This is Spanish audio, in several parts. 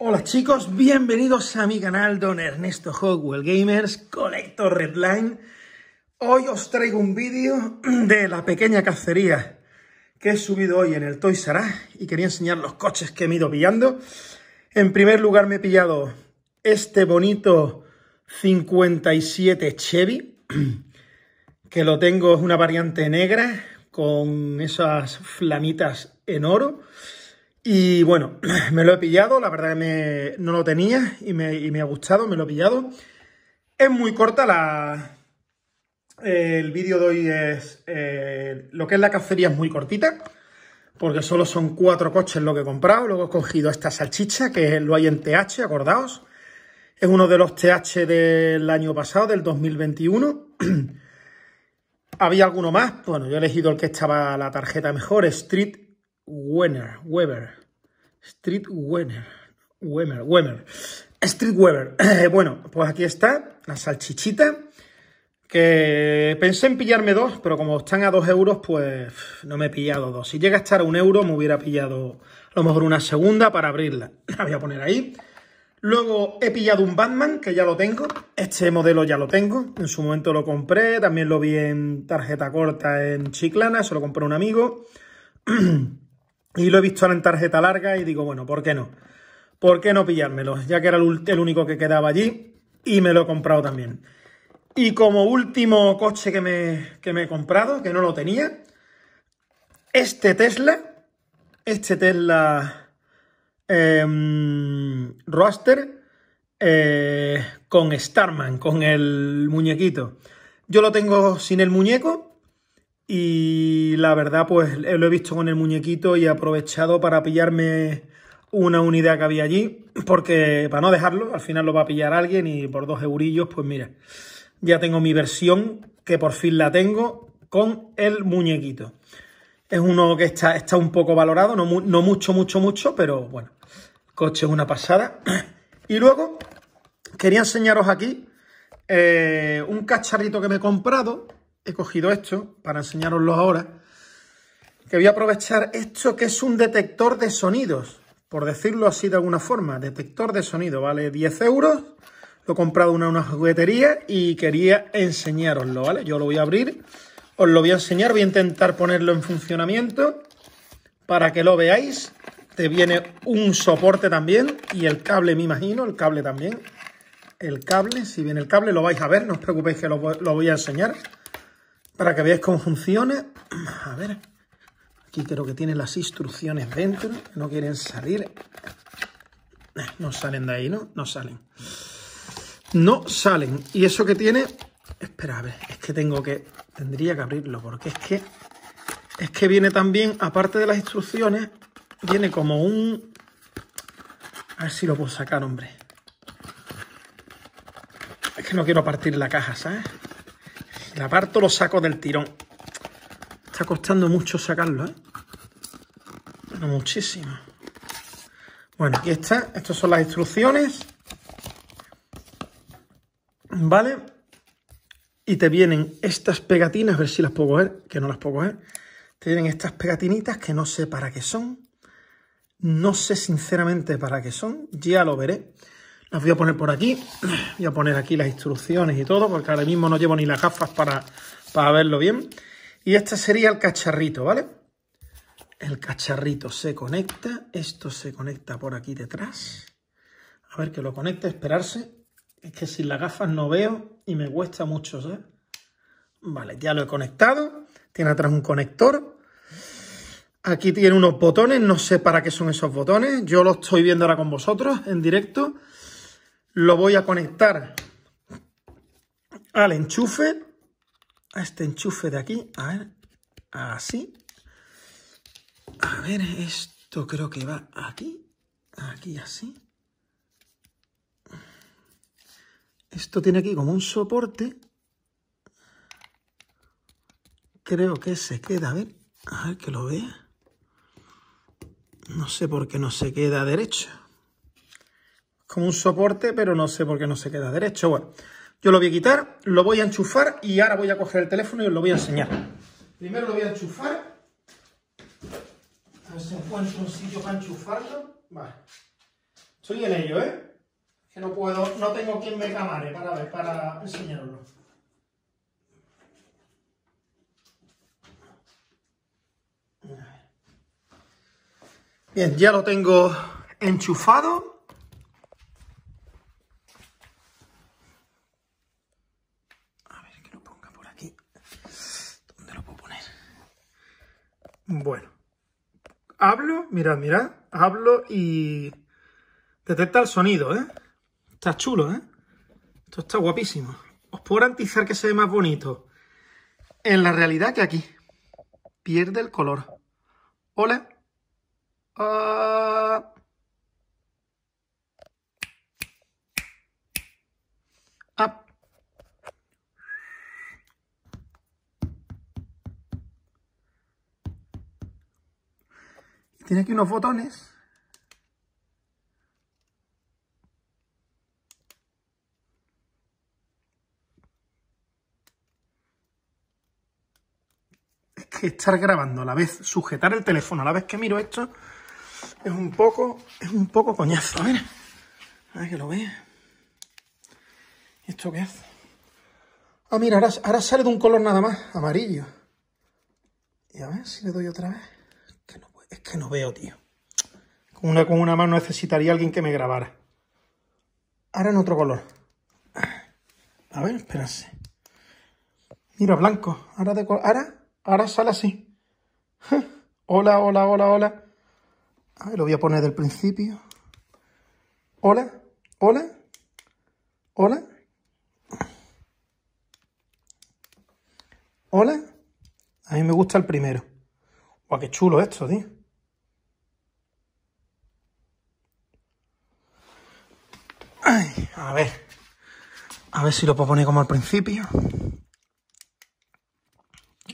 Hola chicos, bienvenidos a mi canal Don Ernesto Hogwell Gamers Collector Redline. Hoy os traigo un vídeo de la pequeña cacería que he subido hoy en el Toy R y quería enseñar los coches que me he ido pillando. En primer lugar me he pillado este bonito 57 Chevy, que lo tengo, es una variante negra con esas flamitas en oro. Y bueno, me lo he pillado, la verdad que no lo tenía y me, ha gustado, me lo he pillado. Es muy corta la... El vídeo de hoy es... Eh, lo que es la cacería es muy cortita, porque solo son cuatro coches lo que he comprado. Luego he cogido esta salchicha, que lo hay en TH, acordaos. Es uno de los TH del año pasado, del 2021. Había alguno más. Bueno, yo he elegido el que estaba la tarjeta mejor, Street Winner Weber. Street Weber. Weber, Weber. Street Weber. Eh, bueno, pues aquí está la salchichita. Que pensé en pillarme dos, pero como están a dos euros, pues no me he pillado dos. Si llega a estar a un euro, me hubiera pillado a lo mejor una segunda para abrirla. La voy a poner ahí. Luego he pillado un Batman, que ya lo tengo. Este modelo ya lo tengo. En su momento lo compré. También lo vi en tarjeta corta en Chiclana. Se lo compré un amigo. Y lo he visto en tarjeta larga y digo, bueno, ¿por qué no? ¿Por qué no pillármelo? Ya que era el, único que quedaba allí y me lo he comprado también. Y como último coche que me, que me he comprado, que no lo tenía, este Tesla, este Tesla em, Roster Roaster eh, con Starman, con el muñequito. Yo lo tengo sin el muñeco, y la verdad, pues eh, lo he visto con el muñequito y he aprovechado para pillarme una unidad que había allí, porque para no dejarlo, al final lo va a pillar alguien y por dos eurillos, pues mira, ya tengo mi versión, que por fin la tengo, con el muñequito. Es uno que está, un poco valorado, no, no mucho, mucho, mucho, pero bueno, coche es una pasada. Y luego quería enseñaros aquí eh, un cacharrito que me he comprado, he cogido esto para enseñaroslo ahora, que voy a aprovechar esto que es un detector de sonidos, por decirlo así de alguna forma, detector de sonido, vale 10 euros, lo he comprado en una, juguetería y quería enseñaroslo. ¿vale? Yo lo voy a abrir, os lo voy a enseñar, voy a intentar ponerlo en funcionamiento para que lo veáis. Te viene un soporte también y el cable, me imagino, el cable también. El cable, si viene el cable lo vais a ver, no os preocupéis que lo voy a enseñar. Para que veáis cómo funciona. A ver. Aquí creo que tiene las instrucciones dentro. No quieren salir. Eh, no salen de ahí, ¿no? No salen. No salen. Y eso que tiene... Espera, a ver. Es que tengo que... Tendría que abrirlo porque es que... Es que viene también, aparte de las instrucciones, viene como un... A ver si lo puedo sacar, hombre. Es que no quiero partir la caja, ¿sabes? aparto lo saco del tirón. Está costando mucho sacarlo, ¿eh? muchísimo. Bueno, aquí está. Estas son las instrucciones. ¿Vale? Y te vienen estas pegatinas, a ver si las puedo ver. que no las puedo ver. Te vienen estas pegatinitas que no sé para qué son. No sé sinceramente para qué son. Ya lo veré. Las voy a poner por aquí. Voy a poner aquí las instrucciones y todo, porque ahora mismo no llevo ni las gafas para, verlo bien. Y este sería el cacharrito, ¿vale? El cacharrito se conecta. Esto se conecta por aquí detrás. A ver que lo conecte, esperarse. Es que sin las gafas no veo y me cuesta mucho, ¿sabes? Vale, ya lo he conectado. Tiene atrás un conector. Aquí tiene unos botones. No sé para qué son esos botones. Yo lo estoy viendo ahora con vosotros en directo lo voy a conectar al enchufe, a este enchufe de aquí, a ver, así. A ver, esto creo que va aquí, aquí así. Esto tiene aquí como un soporte. Creo que se queda, a ver, a ver que lo vea. No sé por qué no se queda derecho como un soporte, pero no sé por qué no se queda derecho. Bueno, yo lo voy a quitar, lo voy a enchufar y ahora voy a coger el teléfono y os lo voy a enseñar. Primero lo voy a enchufar. A ver si encuentro un sitio para enchufarlo. Vale. Estoy en ello, ¿eh? Que no puedo, no tengo quien me camare para ver, para enseñarlo. Bien, ya lo tengo enchufado Bueno, hablo, mirad, mirad, hablo y detecta el sonido, ¿eh? Está chulo, ¿eh? Esto está guapísimo. Os puedo garantizar que se ve más bonito en la realidad que aquí. Pierde el color. Hola. Ah. Tiene aquí unos botones. Es que estar grabando a la vez, sujetar el teléfono a la vez que miro esto, es un poco, es un poco coñazo. A ver, a ver que lo ¿Y ¿Esto qué hace? Ah, mira, ahora sale de un color nada más, amarillo. Y a ver si le doy otra vez. Es que no veo, tío. Con una, con una mano necesitaría alguien que me grabara. Ahora en otro color. A ver, espérense. Mira, blanco. Ahora de Ahora, ahora sale así. hola, hola, hola, hola. A ver, lo voy a poner del principio. Hola, hola, hola. Hola. A mí me gusta el primero. Guau, qué chulo esto, tío. a ver. A ver si lo puedo poner como al principio.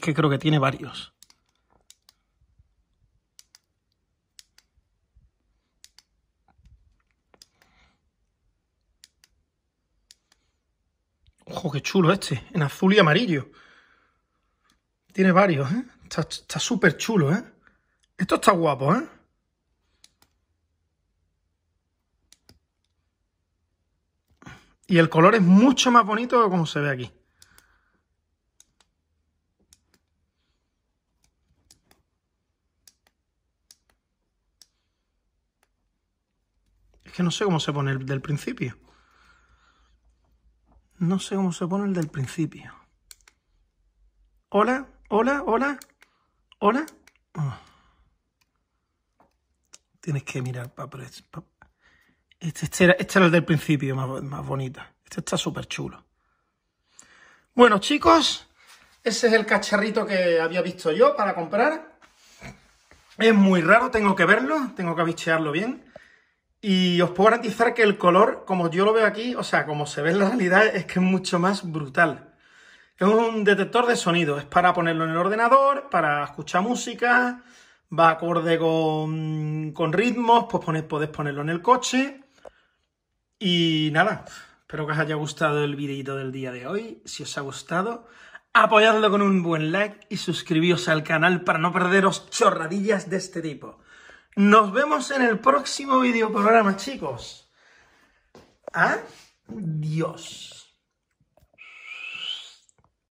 que creo que tiene varios. Ojo, qué chulo este. En azul y amarillo. Tiene varios, ¿eh? Está súper chulo, ¿eh? Esto está guapo, ¿eh? Y el color es mucho más bonito como se ve aquí. Es que no sé cómo se pone el del principio. No sé cómo se pone el del principio. Hola, hola, hola, hola. Ah. Tienes que mirar para... Este, este, era, el del principio, más, bonita. Este está súper chulo. Bueno, chicos, ese es el cacharrito que había visto yo para comprar. Es muy raro, tengo que verlo, tengo que avichearlo bien. Y os puedo garantizar que el color, como yo lo veo aquí, o sea, como se ve en la realidad, es que es mucho más brutal. Es un detector de sonido, es para ponerlo en el ordenador, para escuchar música, va acorde con, ritmos, pues podés ponerlo en el coche y nada, espero que os haya gustado el videito del día de hoy. Si os ha gustado, apoyadlo con un buen like y suscribíos al canal para no perderos chorradillas de este tipo. Nos vemos en el próximo videoprograma, chicos. Adiós.